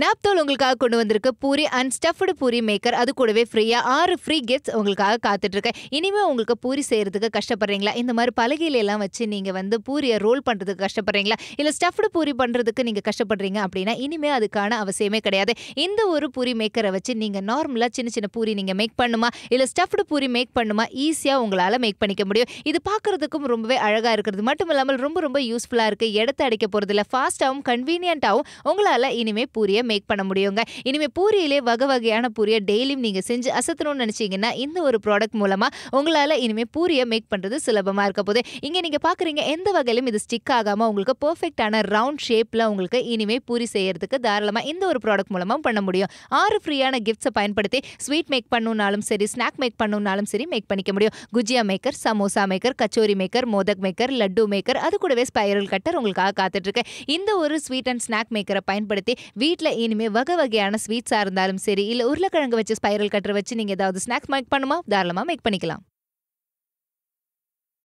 நாப்தோல் உங்களுக்காக கொண்டு வந்திருக்கு puri and stuffed puri maker அது கூடவே ஃப்ரீயாக ஆறு ஃப்ரீ கிஃப்ட்ஸ் உங்களுக்காக காத்துட்ருக்கேன் இனிமேல் உங்களுக்கு பூரி செய்கிறதுக்கு கஷ்டப்படுறீங்களா இந்த மாதிரி பலகையிலெல்லாம் வச்சு நீங்கள் வந்து பூரியை ரோல் பண்ணுறதுக்கு கஷ்டப்படுறீங்களா இல்லை ஸ்டஃப்டு பூரி பண்ணுறதுக்கு நீங்கள் கஷ்டப்படுறீங்க அப்படின்னா இனிமேல் அதுக்கான அவசியமே கிடையாது இந்த ஒரு பூரி மேக்கரை வச்சு நீங்கள் நார்மலாக சின்ன சின்ன பூரி நீங்கள் மேக் பண்ணுமா இல்லை ஸ்டஃப்டு பூரி மேக் பண்ணுமா ஈஸியாக உங்களால் மேக் பண்ணிக்க முடியும் இது பார்க்குறதுக்கும் ரொம்பவே அழகாக இருக்கிறது மட்டும் இல்லாமல் ரொம்ப ரொம்ப யூஸ்ஃபுல்லாக இருக்குது இடத்த அடைக்க இல்லை ஃபாஸ்ட்டாகவும் கன்வீனியண்ட்டாகவும் உங்களால் இனிமேல் பூரிய பூரியை மேக் பண்ண முடியுங்க இனிமேல் பூரியிலே வகை வகையான பூரியை டெய்லியும் நீங்கள் செஞ்சு அசத்தணும்னு நினச்சிங்கன்னா இந்த ஒரு ப்ராடக்ட் மூலமாக உங்களால் இனிமேல் பூரியை மேக் பண்ணுறது சுலபமாக இருக்க போதே இங்கே நீங்கள் பார்க்குறீங்க எந்த வகையிலும் இது ஸ்டிக் ஆகாமல் உங்களுக்கு பர்ஃபெக்டான ரவுண்ட் ஷேப்பில் உங்களுக்கு இனிமேல் பூரி செய்கிறதுக்கு தாராளமாக இந்த ஒரு ப்ராடக்ட் மூலமாக பண்ண முடியும் ஆறு ஃப்ரீயான கிஃப்ட்ஸை பயன்படுத்தி ஸ்வீட் மேக் பண்ணுனாலும் சரி ஸ்நாக் மேக் பண்ணுனாலும் சரி மேக் பண்ணிக்க முடியும் gujiya maker samosa maker kachori maker modak maker laddu maker அது கூடவே ஸ்பைரல் கட்டர் உங்களுக்காக காத்துட்ருக்கு இந்த ஒரு ஸ்வீட் அண்ட் ஸ்நாக் மேக்கரை பயன்படுத்தி வீட்டில் வீட்டில் இனிமேல் வகை வகையான ஸ்வீட்ஸாக இருந்தாலும் சரி இல்லை உருளைக்கிழங்கு வச்சு ஸ்பைரல் கட்டர் வச்சு நீங்கள் ஏதாவது ஸ்நாக்ஸ் மேக் பண்ணுமா தாராளமாக மேக் பண்ணிக்கலாம்